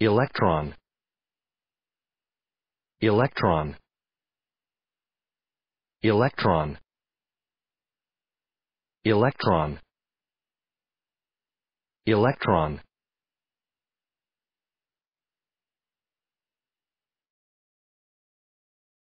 electron electron electron electron electron